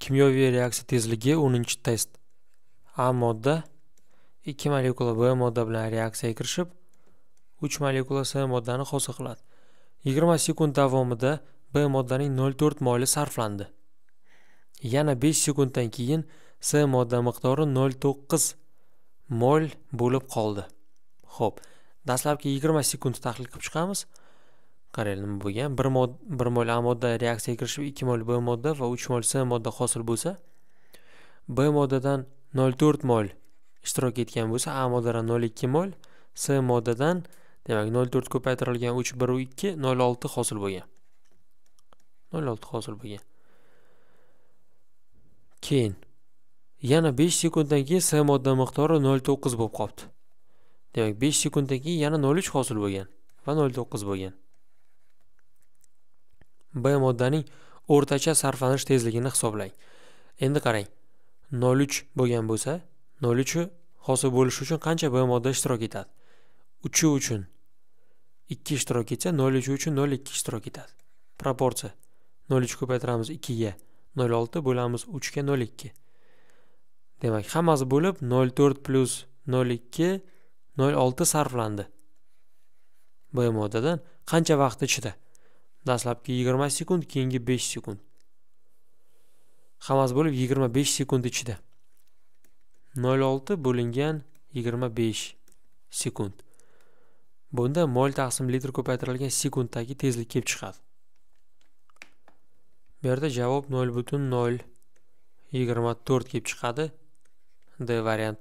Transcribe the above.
kimyoviy reaksiya tezligi 10 test a modda 2 molekula b modda bilan reaksiyaga kirishib 3 molekula s moddani hosil qiladi 20 sekund davomida b moddaning 0,4 moli sarflandi yana 5 sekunddan keyin s modda miqdori 0,9 mol bo'lib qoldi Xo'p, dastlabki 20 sekundni tahlil qilib chiqamiz qaraylik nima bo'lgan bir mod bir mol a modda reaksiyaga kirishib ikki mol b modda va uch mol s modda hosil bo'lsa b moddadan nol to'rt mol ishtirok etgan bo'lsa a moddadan nol ikki mol s moddadan demak nol to'rt ko'paytirilgan uch bir ikki nol olti hosil bo'lgan nol olti hosil bo'lgan keyin yana 5 sekunddan keyin s modda miqdori 0.9 bo'lib qolibdi demak 5 sekunddan keyin yana 0.3 hosil bo'lgan va 0.9 bo'lgan b moddaning o'rtacha sarflanish tezligini hisoblang endi qarang 0,3 bo'lgan bo'lsa 0,3 hosil bo'lish uchun qancha b modda ishtirok etadi 3 uchun 2 ishtirok etsa 0,3 uchun 0,2 ishtirok etadi proporsiya 0,3 ko'paytiramiz 2 ga 0,6 bo'lamiz 3 ga 0,2 demak hammasi bo'lib 0,4 0,2 0,6 sarflandi b moddadan qancha vaqt ichida dastlabki 20 sekund keyingi 5 sekund hammasi bo'lib 25 sekund ichida 0.6 bo'lingan 25 sekund bunda mol taqsim litr ko'paytirilgan sekunddagi tezlik kelib chiqadi bu yerda javob 0.024 kelib chiqadi d variant